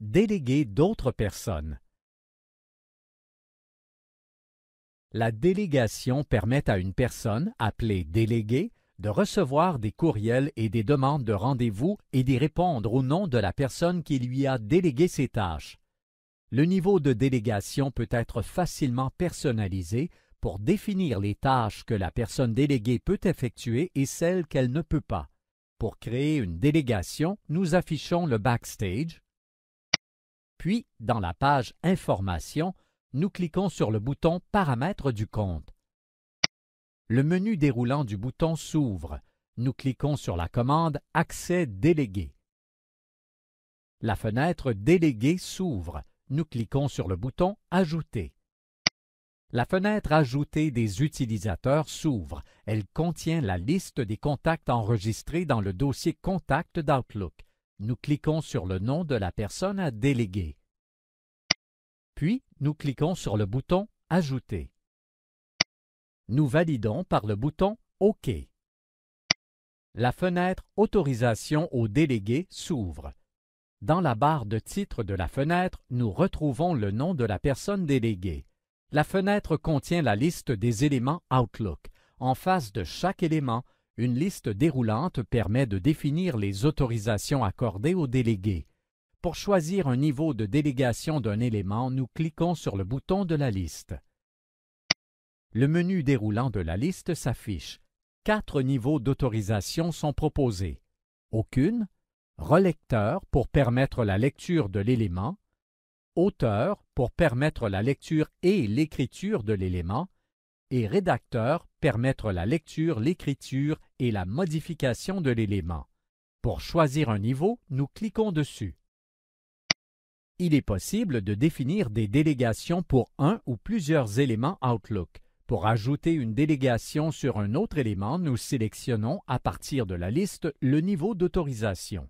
Déléguer d'autres personnes. La délégation permet à une personne, appelée déléguée, de recevoir des courriels et des demandes de rendez-vous et d'y répondre au nom de la personne qui lui a délégué ses tâches. Le niveau de délégation peut être facilement personnalisé pour définir les tâches que la personne déléguée peut effectuer et celles qu'elle ne peut pas. Pour créer une délégation, nous affichons le backstage, puis, dans la page Informations, nous cliquons sur le bouton Paramètres du compte. Le menu déroulant du bouton s'ouvre. Nous cliquons sur la commande Accès délégué. La fenêtre Délégué s'ouvre. Nous cliquons sur le bouton Ajouter. La fenêtre Ajouter des utilisateurs s'ouvre. Elle contient la liste des contacts enregistrés dans le dossier Contacts d'Outlook nous cliquons sur le nom de la personne à déléguer. Puis, nous cliquons sur le bouton Ajouter. Nous validons par le bouton OK. La fenêtre Autorisation au délégué s'ouvre. Dans la barre de titre de la fenêtre, nous retrouvons le nom de la personne déléguée. La fenêtre contient la liste des éléments Outlook. En face de chaque élément, une liste déroulante permet de définir les autorisations accordées aux délégués. Pour choisir un niveau de délégation d'un élément, nous cliquons sur le bouton de la liste. Le menu déroulant de la liste s'affiche. Quatre niveaux d'autorisation sont proposés. Aucune, relecteur pour permettre la lecture de l'élément, auteur pour permettre la lecture et l'écriture de l'élément, et rédacteur permettre la lecture, l'écriture et la modification de l'élément. Pour choisir un niveau, nous cliquons dessus. Il est possible de définir des délégations pour un ou plusieurs éléments Outlook. Pour ajouter une délégation sur un autre élément, nous sélectionnons à partir de la liste le niveau d'autorisation.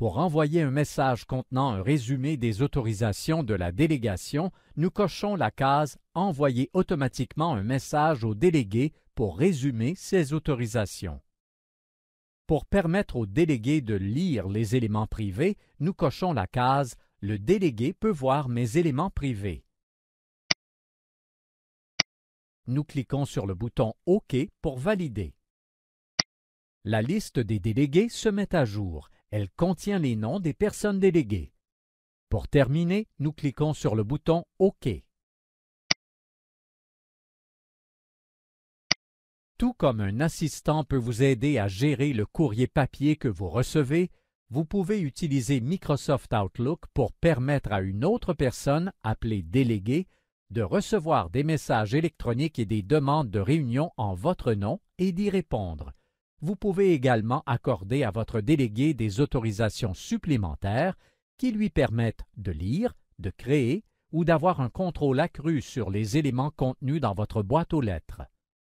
Pour envoyer un message contenant un résumé des autorisations de la délégation, nous cochons la case Envoyer automatiquement un message au délégué pour résumer ses autorisations. Pour permettre au délégué de lire les éléments privés, nous cochons la case Le délégué peut voir mes éléments privés. Nous cliquons sur le bouton OK pour valider. La liste des délégués se met à jour. Elle contient les noms des personnes déléguées. Pour terminer, nous cliquons sur le bouton OK. Tout comme un assistant peut vous aider à gérer le courrier papier que vous recevez, vous pouvez utiliser Microsoft Outlook pour permettre à une autre personne, appelée déléguée, de recevoir des messages électroniques et des demandes de réunion en votre nom et d'y répondre vous pouvez également accorder à votre délégué des autorisations supplémentaires qui lui permettent de lire, de créer ou d'avoir un contrôle accru sur les éléments contenus dans votre boîte aux lettres.